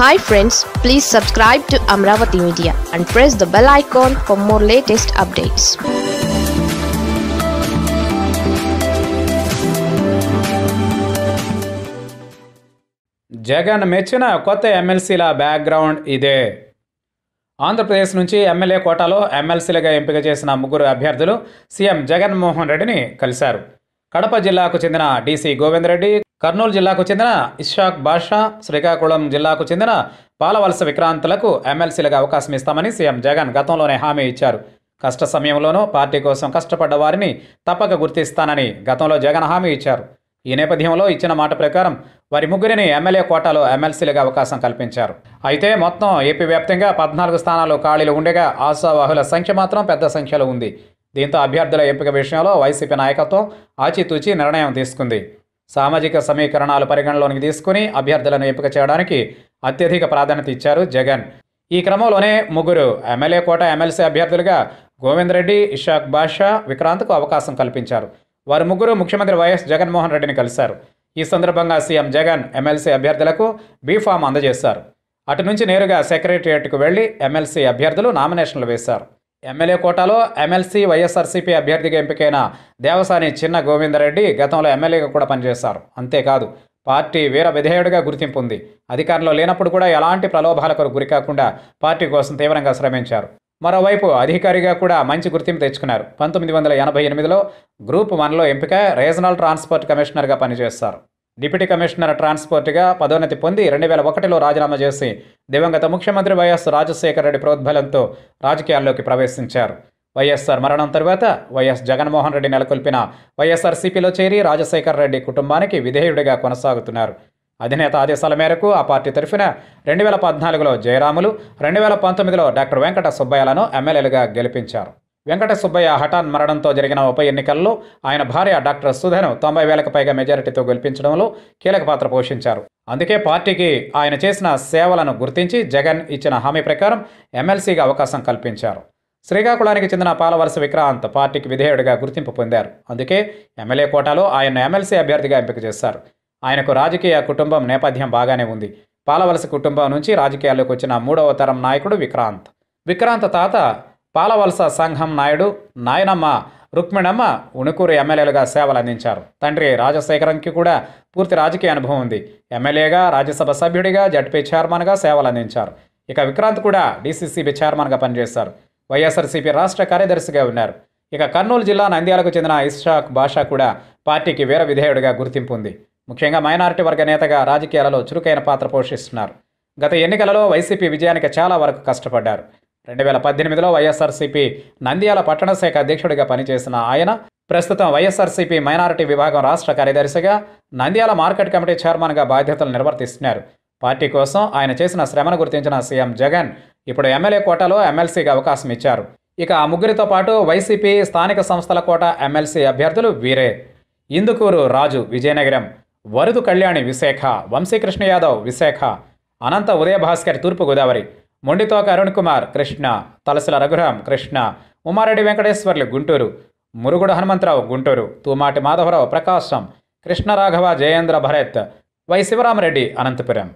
hi friends please subscribe to Amaravati media and press the bell icon for more latest updates Jagan మెచ్చిన కొత్త ఎమ్మెల్సీల background ఇదే ఆంధ్రప్రదేశ్ నుంచి MLA కోటాలో ఎమ్మెల్సీలుగా ఎంపిక చేసిన ముగ్గురు అభ్యర్థులు సీఎం జగన్మోహన్ రెడ్డిని కలిశారు కడప జిల్లాకు చెందిన డీసీ గోవిందరెడ్డి కర్నూలు జిల్లాకు చెందిన ఇషాక్ బాషా శ్రీకాకుళం జిల్లాకు చెందిన పాలవలస విక్రాంతులకు ఎమ్మెల్సీలుగా అవకాశం ఇస్తామని సీఎం జగన్ గతంలోనే హామీ ఇచ్చారు కష్ట సమయంలోనూ పార్టీ కోసం కష్టపడ్డ వారిని తప్పక గుర్తిస్తానని గతంలో జగన్ హామీ ఇచ్చారు ఈ నేపథ్యంలో ఇచ్చిన మాట ప్రకారం వారి ముగ్గురిని ఎమ్మెల్యే కోటాలో ఎమ్మెల్సీలుగా అవకాశం కల్పించారు అయితే మొత్తం ఏపీ వ్యాప్తంగా పద్నాలుగు స్థానాలు ఖాళీలు ఉండగా ఆశావాహుల సంఖ్య మాత్రం పెద్ద సంఖ్యలో ఉంది దీంతో అభ్యర్థుల ఎంపిక విషయంలో వైసీపీ నాయకత్వం ఆచితూచి నిర్ణయం తీసుకుంది సామాజిక సమీకరణాలు పరిగణలోనికి తీసుకుని అభ్యర్థులను ఎంపిక చేయడానికి అత్యధిక ప్రాధాన్యత ఇచ్చారు జగన్ ఈ క్రమంలోనే ముగ్గురు ఎమ్మెల్యే కోట ఎమ్మెల్సీ అభ్యర్థులుగా గోవింద్ రెడ్డి ఇషాక్ బాషా విక్రాంత్కు అవకాశం కల్పించారు వారు ముగ్గురు ముఖ్యమంత్రి వైఎస్ జగన్మోహన్ రెడ్డిని కలిశారు ఈ సందర్భంగా సీఎం జగన్ ఎమ్మెల్సీ అభ్యర్థులకు బీఫామ్ అందజేశారు అటు నుంచి నేరుగా సెక్రటరియట్కు వెళ్లి ఎమ్మెల్సీ అభ్యర్థులు నామినేషన్లు వేశారు ఎమ్మెల్యే కోటాలో ఎమ్మెల్సీ వైఎస్ఆర్సీపీ అభ్యర్థిగా ఎంపికైన దేవసాని చిన్న గోవిందరెడ్డి గతంలో ఎమ్మెల్యేగా కూడా పనిచేశారు అంతేకాదు పార్టీ వీర విధేయుడిగా గుర్తింపు ఉంది అధికారంలో లేనప్పుడు కూడా ఎలాంటి ప్రలోభాలకు గురికాకుండా పార్టీ కోసం తీవ్రంగా శ్రమించారు మరోవైపు అధికారిగా కూడా మంచి గుర్తింపు తెచ్చుకున్నారు పంతొమ్మిది వందల ఎనభై ఎనిమిదిలో గ్రూప్ వన్లో ఎంపిక రీజనల్ ట్రాన్స్పోర్ట్ కమిషనర్గా పనిచేస్తారు డిప్యూటీ కమిషనర్ ట్రాన్స్పోర్ట్గా పదోన్నతి పొంది రెండు వేల ఒకటిలో రాజీనామా చేసి దివంగత ముఖ్యమంత్రి వైఎస్ రాజశేఖర రెడ్డి ప్రోద్బలంతో రాజకీయాల్లోకి ప్రవేశించారు వైఎస్ఆర్ మరణం తర్వాత వైఎస్ జగన్మోహన్ రెడ్డి నెలకొల్పిన వైఎస్ఆర్సీపీలో చేరి రాజశేఖర రెడ్డి కుటుంబానికి విధేయుడిగా కొనసాగుతున్నారు అధినేత ఆదేశాల మేరకు ఆ పార్టీ తరఫున రెండు వేల పద్నాలుగులో జయరాములు రెండు వేల పంతొమ్మిదిలో డాక్టర్ వెంకట సుబ్బయ్యలను ఎమ్మెల్యేలుగా గెలిపించారు వెంకట సుబ్బయ్య హఠాన్ మరణంతో జరిగిన ఉప ఎన్నికల్లో ఆయన భార్య డాక్టర్ సుధను తొంభై వేలకు పైగా మెజారిటీతో గెలిపించడంలో కీలక పాత్ర పోషించారు అందుకే పార్టీకి ఆయన చేసిన సేవలను గుర్తించి జగన్ ఇచ్చిన హామీ ప్రకారం ఎమ్మెల్సీగా అవకాశం కల్పించారు శ్రీకాకుళానికి చెందిన పాలవలస విక్రాంత్ పార్టీకి విధేయుడిగా గుర్తింపు పొందారు అందుకే ఎమ్మెల్యే కోటాలో ఆయన ఎమ్మెల్సీ అభ్యర్థిగా ఎంపిక చేశారు ఆయనకు రాజకీయ కుటుంబం నేపథ్యం బాగానే ఉంది పాలవలస కుటుంబం నుంచి రాజకీయాల్లోకి వచ్చిన మూడవ తరం నాయకుడు విక్రాంత్ విక్రాంత్ తాత పాలవలస సంఘం నాయుడు నాయనమ్మ రుక్మిణమ్మ ఉణుకూరు ఎమ్మెల్యేలుగా సేవలు అందించారు తండ్రి రాజశేఖరంకి కూడా పూర్తి రాజకీయ అనుభవం ఉంది ఎమ్మెల్యేగా రాజ్యసభ సభ్యుడిగా జడ్పీ చైర్మన్గా సేవలు అందించారు ఇక విక్రాంత్ కూడా డీసీసీబీ చైర్మన్గా పనిచేశారు వైఎస్ఆర్సీపీ రాష్ట్ర కార్యదర్శిగా ఉన్నారు ఇక కర్నూలు జిల్లా నంద్యాలకు చెందిన ఇస్షాక్ బాషా కూడా పార్టీకి వీర విధేయుడిగా గుర్తింపు ఉంది ముఖ్యంగా మైనారిటీ వర్గ నేతగా రాజకీయాలలో చురుకైన పాత్ర పోషిస్తున్నారు గత ఎన్నికలలో వైసీపీ విజయానికి చాలా వరకు కష్టపడ్డారు రెండు వేల పద్దెనిమిదిలో వైఎస్ఆర్సీపీ నంద్యాల పట్టణ శాఖ అధ్యక్షుడిగా పనిచేసిన ఆయన ప్రస్తుతం వైఎస్ఆర్సీపీ మైనారిటీ విభాగం రాష్ట్ర కార్యదర్శిగా నంద్యాల మార్కెట్ కమిటీ చైర్మన్గా బాధ్యతలు నిర్వర్తిస్తున్నారు పార్టీ కోసం ఆయన చేసిన శ్రమను గుర్తించిన సీఎం జగన్ ఇప్పుడు ఎమ్మెల్యే కోటాలో ఎమ్మెల్సీగా అవకాశం ఇచ్చారు ఇక ఆ ముగ్గురితో పాటు వైసీపీ స్థానిక సంస్థల కోట ఎమ్మెల్సీ అభ్యర్థులు వీరే ఇందుకూరు రాజు విజయనగరం వరుదు కళ్యాణి విశాఖ వంశీకృష్ణ యాదవ్ విశాఖ అనంత ఉదయభాస్కర్ తూర్పుగోదావరి మొండితోక అరుణ్ కుమార్ కృష్ణ తలసల రఘురాం కృష్ణ ఉమారెడ్డి వెంకటేశ్వర్లు గుంటూరు మురుగుడు హనుమంతరావు గుంటూరు తూమాటి మాధవరావు ప్రకాశం కృష్ణరాఘవ జయేంద్ర భరత్ వై శివరామరెడ్డి అనంతపురం